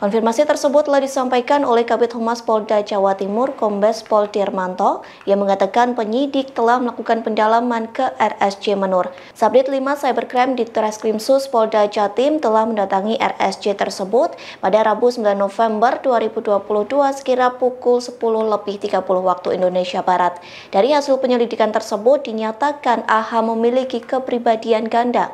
Konfirmasi tersebut telah disampaikan oleh Kabit Humas Polda Jawa Timur, Kombes Pol Dirmanto, yang mengatakan penyidik telah melakukan pendalaman ke RSJ Menur. Sabdit 5 Cybercrime di Treskrimsus Polda Jatim telah mendatangi RSJ tersebut pada Rabu 9 November 2022 sekira pukul 10 lebih 30 waktu Indonesia Barat. Dari hasil penyelidikan tersebut dinyatakan Aha memiliki kepribadian ganda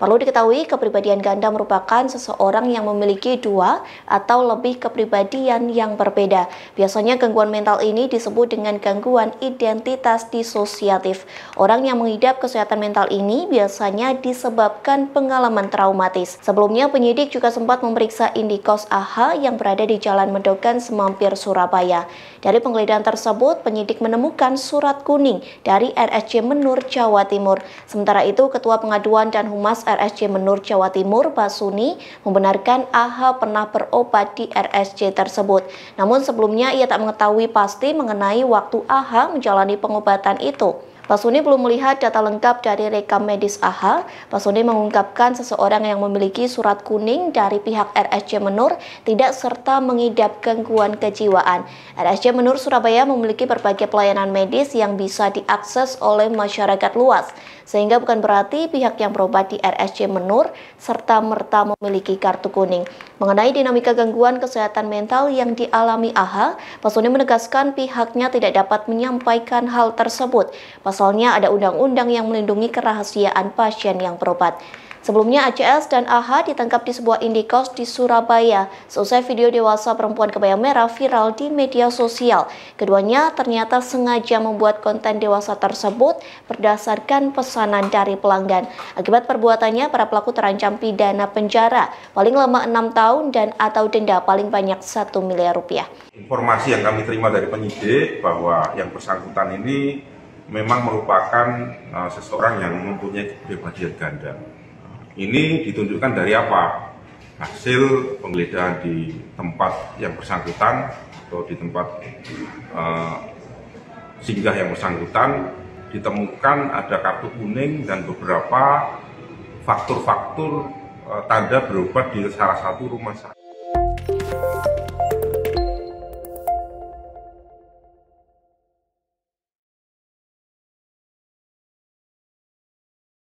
Perlu diketahui, kepribadian ganda merupakan seseorang yang memiliki dua atau lebih kepribadian yang berbeda. Biasanya gangguan mental ini disebut dengan gangguan identitas disosiatif. Orang yang mengidap kesehatan mental ini biasanya disebabkan pengalaman traumatis. Sebelumnya, penyidik juga sempat memeriksa indikos AH yang berada di Jalan Medokan Semampir, Surabaya. Dari penggeledahan tersebut, penyidik menemukan surat kuning dari RSC Menur, Jawa Timur. Sementara itu, Ketua Pengaduan dan Humas RSJ Menur Jawa Timur Basuni membenarkan AH pernah berobat di RSJ tersebut. Namun sebelumnya ia tak mengetahui pasti mengenai waktu AH menjalani pengobatan itu. Pak belum melihat data lengkap dari rekam medis AHA. Pak mengungkapkan seseorang yang memiliki surat kuning dari pihak RSC Menur tidak serta mengidap gangguan kejiwaan. RSC Menur Surabaya memiliki berbagai pelayanan medis yang bisa diakses oleh masyarakat luas, sehingga bukan berarti pihak yang berobat di RSC Menur serta merta memiliki kartu kuning. Mengenai dinamika gangguan kesehatan mental yang dialami AHA, Pak menegaskan pihaknya tidak dapat menyampaikan hal tersebut. Pasalnya ada undang-undang yang melindungi kerahasiaan pasien yang berobat. Sebelumnya ACS dan AH ditangkap di sebuah indikos di Surabaya selesai video dewasa perempuan kebaya merah viral di media sosial. Keduanya ternyata sengaja membuat konten dewasa tersebut berdasarkan pesanan dari pelanggan. Akibat perbuatannya, para pelaku terancam pidana penjara paling lama enam tahun dan atau denda paling banyak satu miliar rupiah. Informasi yang kami terima dari penyidik bahwa yang bersangkutan ini memang merupakan uh, seseorang yang mempunyai kepribadian ganda. Ini ditunjukkan dari apa? Hasil penggeledahan di tempat yang bersangkutan atau di tempat uh, singgah yang bersangkutan ditemukan ada kartu kuning dan beberapa faktur-faktur uh, tanda berobat di salah satu rumah sakit.